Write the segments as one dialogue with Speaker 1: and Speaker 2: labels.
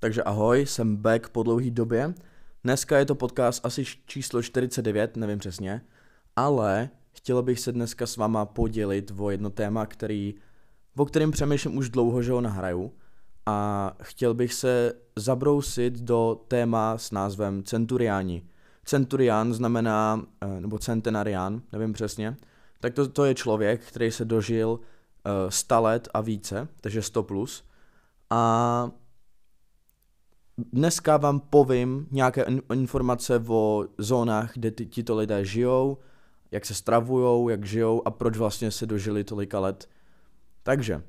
Speaker 1: Takže ahoj, jsem back po dlouhý době. Dneska je to podcast asi číslo 49, nevím přesně, ale chtěl bych se dneska s váma podělit o jedno téma, který, o kterém přemýšlím už dlouho, že ho nahraju. A chtěl bych se zabrousit do téma s názvem Centuriáni. Centurián znamená, eh, nebo centenarián, nevím přesně, tak to, to je člověk, který se dožil 100 eh, let a více, takže 100 plus. A dneska vám povím nějaké informace o zónách, kde ty, tito lidé žijou, jak se stravujou, jak žijou a proč vlastně se dožili tolika let. Takže, uh,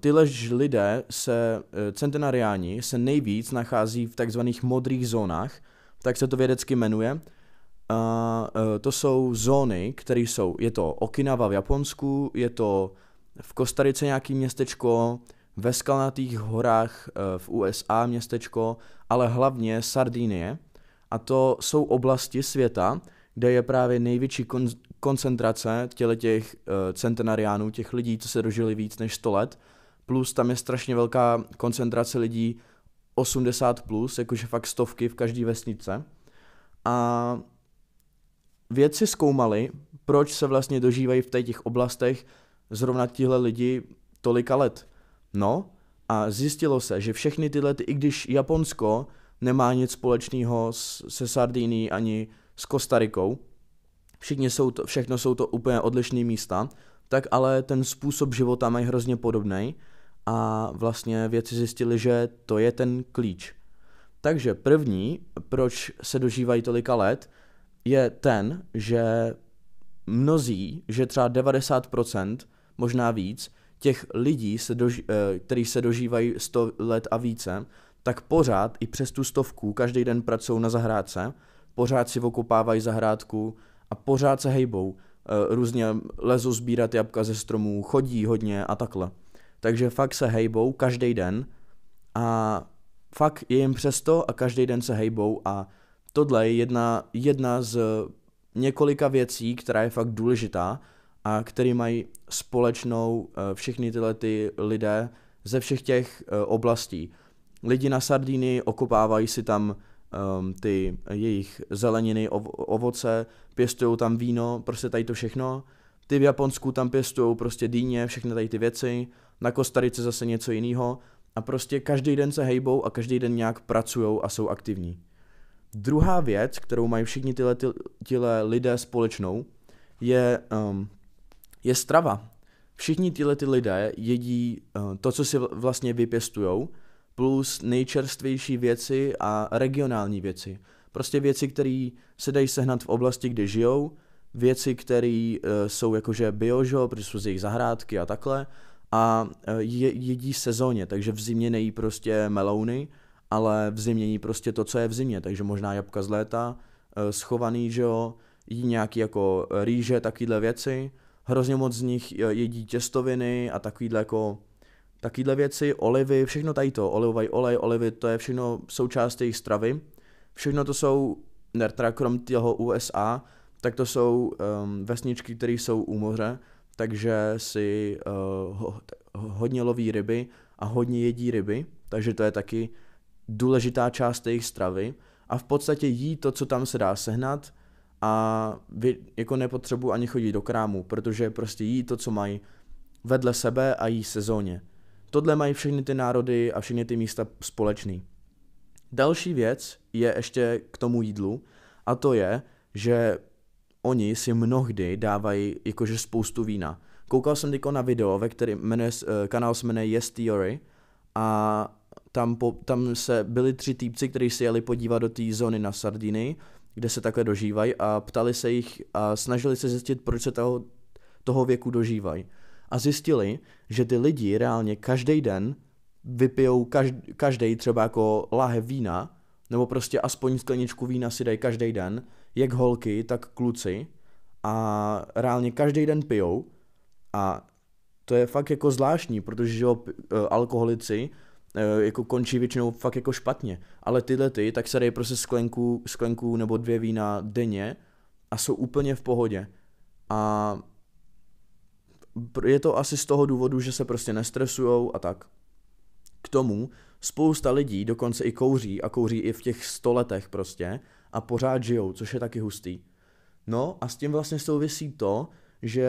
Speaker 1: tyhle lidé se, uh, centenariáni, se nejvíc nachází v takzvaných modrých zónách, tak se to vědecky jmenuje. uh, to jsou zóny, které jsou, je to Okinawa v Japonsku, je to v Kostarice nějaký městečko, ve Skalnatých horách eh, v USA městečko, ale hlavně Sardinie. A to jsou oblasti světa, kde je právě největší kon- koncentrace těle těch uh, centenariánů, těch lidí, co se dožili víc než 100 let. Plus tam je strašně velká koncentrace lidí 80+, plus, jakože fakt stovky v každé vesnice. A vědci zkoumali, proč se vlastně dožívají v těch oblastech zrovna tihle lidi tolika let. No a zjistilo se, že všechny tyhle, i když Japonsko nemá nic společného se Sardiní ani s Kostarikou, všichni jsou to, všechno jsou to úplně odlišné místa, tak ale ten způsob života mají hrozně podobný a vlastně věci zjistili, že to je ten klíč. Takže první, proč se dožívají tolika let, je ten, že mnozí, že třeba 90%, možná víc, těch lidí, se doži, eh, který se dožívají 100 let a více, tak pořád i přes tu stovku každý den pracují na zahrádce, pořád si okopávají zahrádku a pořád se hejbou. Eh, různě lezou sbírat jabka ze stromů, chodí hodně a takhle. Takže fakt se hejbou každý den a fakt je jim přesto a každý den se hejbou a tohle je jedna, jedna z několika věcí, která je fakt důležitá a který mají společnou eh, všechny tyhle ty lidé ze všech těch eh, oblastí. Lidi na Sardíny okopávají si tam um, ty jejich zeleniny, ovoce, pěstují tam víno, prostě tady to všechno. Ty v Japonsku tam pěstují prostě dýně, všechny tady ty věci, na Kostarice zase něco jiného a prostě každý den se hejbou a každý den nějak pracují a jsou aktivní. Druhá věc, kterou mají všichni tyhle, tyhle lidé společnou, je um, je strava. Všichni tyhle ty lidé jedí eh, to, co si vlastně vypěstujou, plus nejčerstvější věci a regionální věci. Prostě věci, které se dají sehnat v oblasti, kde žijou, věci, které eh, jsou jakože biožo, protože jsou z jejich zahrádky a takhle, a eh, jedí sezóně, takže v zimě nejí prostě melouny, ale v zimě jí prostě to, co je v zimě, takže možná jabka z léta, schovaný, že jo, jí nějaký jako rýže, takovýhle věci, hrozně moc z nich jedí těstoviny a takovýhle jako takovýhle věci, olivy, všechno tady to, olivový olej, olivy, to je všechno součást jejich stravy. Všechno to jsou, teda krom těho USA, tak to jsou um, vesničky, které jsou u moře, takže si uh, ho, hodně loví ryby a hodně jedí ryby, takže to je taky důležitá část jejich stravy. A v podstatě jí to, co tam se dá sehnat, a vy, jako nepotřebuji ani chodit do krámu, protože prostě jí to, co mají vedle sebe a jí sezóně. Tohle mají všechny ty národy a všechny ty místa společný. Další věc je ještě k tomu jídlu a to je, že oni si mnohdy dávají jakože spoustu vína. Koukal jsem teďko na video, ve kterém jmenuje, eh, kanál se jmenuje Yes Theory a tam, po, tam se byli tři týpci, kteří si jeli podívat do té zóny na Sardiny kde se takhle dožívají a ptali se jich a snažili se zjistit, proč se toho, toho věku dožívají. A zjistili, že ty lidi reálně každý den vypijou každý třeba jako láhev vína, nebo prostě aspoň skleničku vína si dají každý den, jak holky, tak kluci a reálně každý den pijou a to je fakt jako zvláštní, protože jo, e, alkoholici Eh, jako končí většinou fakt jako špatně. Ale tyhle ty, tak se dají prostě sklenku, sklenku nebo dvě vína denně a jsou úplně v pohodě. A je to asi z toho důvodu, že se prostě nestresujou a tak. K tomu spousta lidí dokonce i kouří a kouří i v těch stoletech prostě a pořád žijou, což je taky hustý. No a s tím vlastně souvisí to, že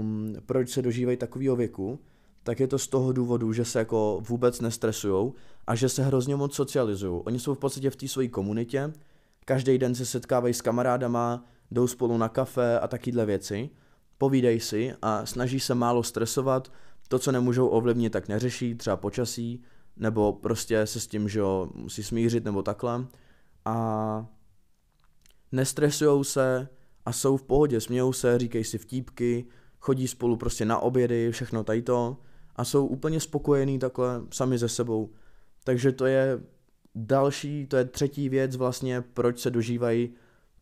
Speaker 1: um, proč se dožívají takového věku, tak je to z toho důvodu, že se jako vůbec nestresujou a že se hrozně moc socializují. Oni jsou v podstatě v té své komunitě, každý den se setkávají s kamarádama, jdou spolu na kafe a takovéhle věci, povídej si a snaží se málo stresovat, to, co nemůžou ovlivnit, tak neřeší, třeba počasí, nebo prostě se s tím, že jo, musí smířit nebo takhle. A nestresujou se a jsou v pohodě, smějou se, říkají si vtípky, chodí spolu prostě na obědy, všechno tady to a jsou úplně spokojení takhle sami ze sebou. Takže to je další, to je třetí věc vlastně, proč se dožívají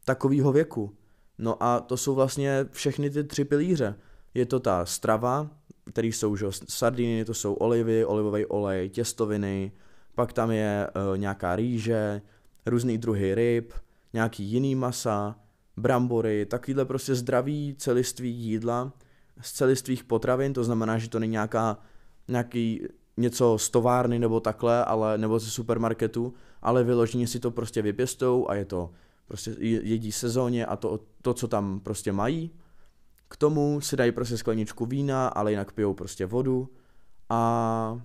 Speaker 1: takového věku. No a to jsou vlastně všechny ty tři pilíře. Je to ta strava, který jsou že, sardiny, to jsou olivy, olivový olej, těstoviny, pak tam je e, nějaká rýže, různý druhy ryb, nějaký jiný masa, brambory, takovýhle prostě zdravý celiství jídla, z celistvých potravin, to znamená, že to není nějaká, nějaký něco z továrny nebo takhle, ale nebo ze supermarketu, ale vyloženě si to prostě vypěstou a je to prostě jedí sezóně a to, to, co tam prostě mají. K tomu si dají prostě skleničku vína, ale jinak pijou prostě vodu a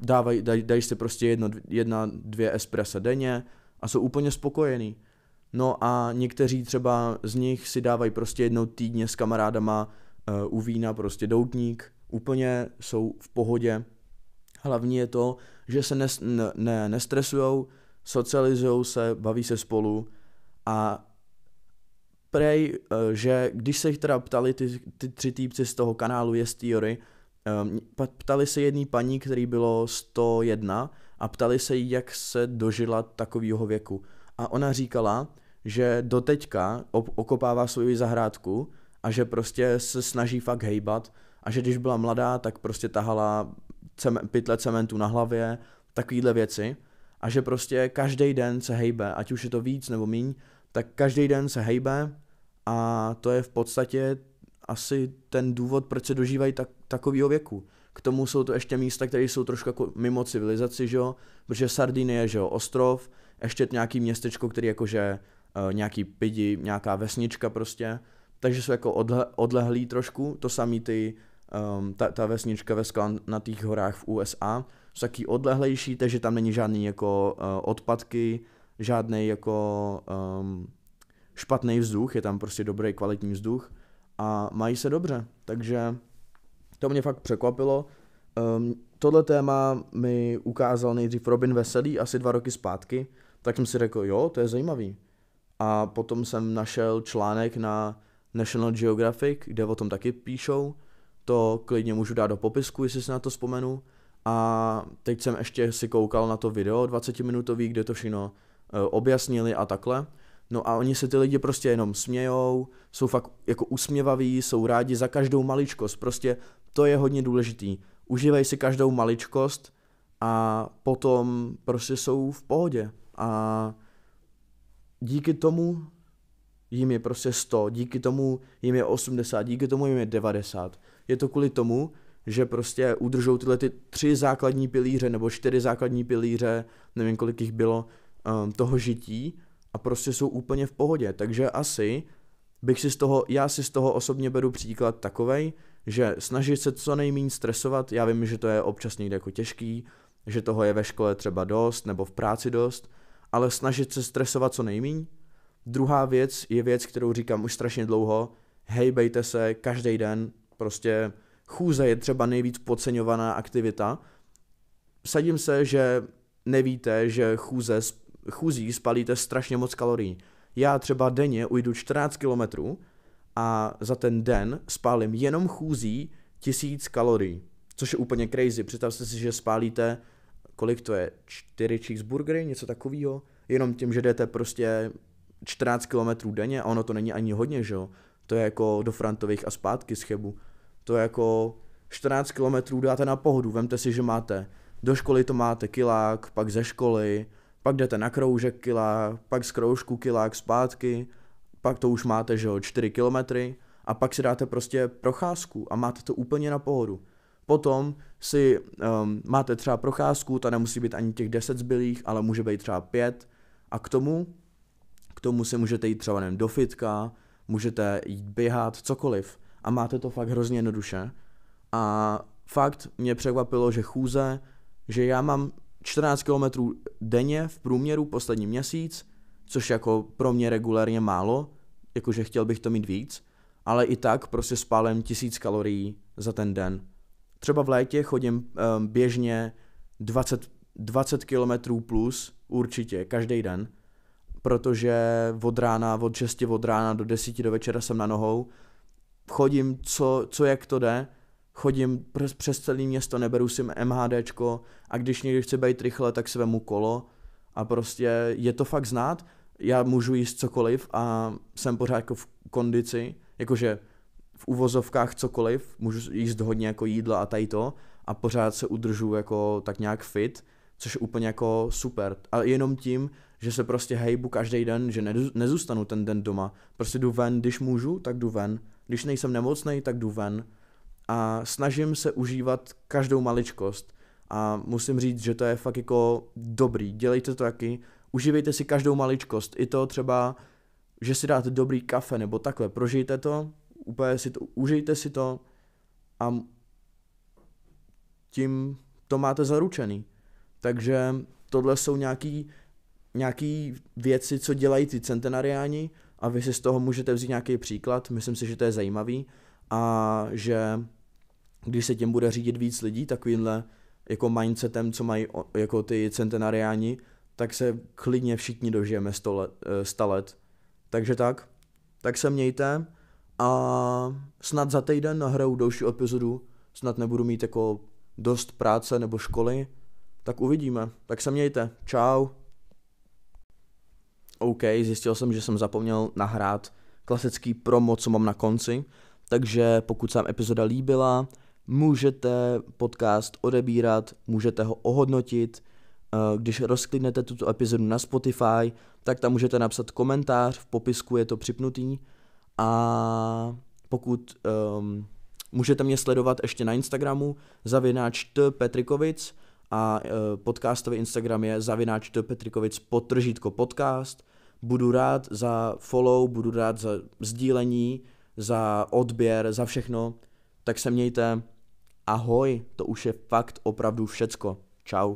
Speaker 1: dávaj, daj, dají si prostě jedno, jedna, dvě espressa denně a jsou úplně spokojený. No a někteří třeba z nich si dávají prostě jednou týdně s kamarádama u vína prostě doutník, úplně jsou v pohodě. Hlavní je to, že se ne, ne, nestresujou, socializují se, baví se spolu a prej, eh, že když se jich teda ptali ty, ty tři týpci z toho kanálu Yes Theory, ehm, ptali se jedný paní, který bylo 101 a ptali se jí, jak se dožila takového věku. A ona říkala, že doteďka okopává svoji zahrádku, a že prostě se snaží fakt hejbat a že když byla mladá, tak prostě tahala cem- pytle cementu na hlavě, takovýhle věci a že prostě každý den se hejbe, ať už je to víc nebo míň, tak každý den se hejbe a to je v podstatě asi ten důvod, proč se dožívají tak, takového věku. K tomu jsou to ještě místa, které jsou trošku jako mimo civilizaci, že jo? Protože Sardinie je, že jo, ostrov, ještě nějaký městečko, který jakože e, nějaký pidi, nějaká vesnička prostě takže jsou jako odle, odlehlí trošku, to samý ty, um, ta, ta vesnička ve těch horách v USA, jsou taky odlehlejší, takže tam není žádný jako uh, odpadky, žádný jako um, špatný vzduch, je tam prostě dobrý kvalitní vzduch a mají se dobře, takže to mě fakt překvapilo. Um, tohle téma mi ukázal nejdřív Robin Veselý asi dva roky zpátky, tak jsem si řekl, jo, to je zajímavý. A potom jsem našel článek na National Geographic, kde o tom taky píšou, to klidně můžu dát do popisku, jestli se na to vzpomenu. A teď jsem ještě si koukal na to video 20 minutový, kde to všechno e, objasnili a takhle. No a oni se ty lidi prostě jenom smějou, jsou fakt jako usměvaví, jsou rádi za každou maličkost, prostě to je hodně důležitý. Užívají si každou maličkost a potom prostě jsou v pohodě. A díky tomu jim je prostě 100, díky tomu jim je 80, díky tomu jim je 90. Je to kvůli tomu, že prostě udržou tyhle ty tři základní pilíře nebo čtyři základní pilíře, nevím kolik jich bylo, um, toho žití a prostě jsou úplně v pohodě. Takže asi bych si z toho, já si z toho osobně beru příklad takovej, že snažit se co nejméně stresovat, já vím, že to je občas někde jako těžký, že toho je ve škole třeba dost nebo v práci dost, ale snažit se stresovat co nejméně, Druhá věc je věc, kterou říkám už strašně dlouho. Hejbejte se každý den, prostě chůze je třeba nejvíc podceňovaná aktivita. Sadím se, že nevíte, že chůze, chůzí spalíte strašně moc kalorií. Já třeba denně ujdu 14 kilometrů a za ten den spálím jenom chůzí 1000 kalorií, což je úplně crazy. Představte si, že spálíte, kolik to je, 4 cheeseburgery, něco takového, jenom tím, že jdete prostě 14 km denně a ono to není ani hodně, že jo. To je jako do Frantových a zpátky z Chebu. To je jako 14 km dáte na pohodu, vemte si, že máte do školy to máte kilák, pak ze školy, pak jdete na kroužek kilák, pak z kroužku kilák zpátky, pak to už máte, že jo, 4 kilometry a pak si dáte prostě procházku a máte to úplně na pohodu. Potom si um, máte třeba procházku, ta nemusí být ani těch 10 zbylých, ale může být třeba 5 a k tomu tomu si můžete jít třeba nevím, do fitka, můžete jít běhat, cokoliv. A máte to fakt hrozně jednoduše. A fakt mě překvapilo, že chůze, že já mám 14 km denně v průměru poslední měsíc, což jako pro mě regulérně málo, jakože chtěl bych to mít víc, ale i tak prostě spálím 1000 kalorií za ten den. Třeba v létě chodím um, běžně 20, 20 km plus určitě, každý den, protože od rána, od 6 od rána do 10 do večera jsem na nohou, chodím co, co jak to jde, chodím přes, přes celé město, neberu si MHDčko a když někdy chci být rychle, tak si vemu kolo a prostě je to fakt znát, já můžu jíst cokoliv a jsem pořád jako v kondici, jakože v uvozovkách cokoliv, můžu jíst hodně jako jídla a tady to a pořád se udržu jako tak nějak fit, což je úplně jako super. A jenom tím, že se prostě hejbu každý den, že nezůstanu ten den doma. Prostě jdu ven, když můžu, tak jdu ven. Když nejsem nemocný, tak jdu ven. A snažím se užívat každou maličkost. A musím říct, že to je fakt jako dobrý. Dělejte to taky. Užívejte si každou maličkost. I to třeba, že si dáte dobrý kafe nebo takhle. Prožijte to, úplně si to, užijte si to a tím to máte zaručený. Takže tohle jsou nějaký nějaký věci, co dělají ty centenariáni a vy si z toho můžete vzít nějaký příklad, myslím si, že to je zajímavý a že když se tím bude řídit víc lidí takovýmhle jako mindsetem, co mají jako ty centenariáni, tak se klidně všichni dožijeme 100 let, 100 eh, let. Takže tak, tak se mějte a snad za týden nahraju další epizodu, snad nebudu mít jako dost práce nebo školy, tak uvidíme. Tak se mějte. Ciao. OK, zjistil jsem, že jsem zapomněl nahrát klasický promo, co mám na konci, takže pokud se vám epizoda líbila, můžete podcast odebírat, můžete ho ohodnotit, eh, když rozklidnete tuto epizodu na Spotify, tak tam můžete napsat komentář, v popisku je to připnutý a pokud um, můžete mě sledovat ještě na Instagramu zavináč T. Petrikovic, a e, podcastový Instagram je zavináč Petrikovic potržítko podcast. Budu rád za follow, budu rád za sdílení, za odběr, za všechno. Tak se mějte. Ahoj, to už je fakt opravdu všecko. Čau.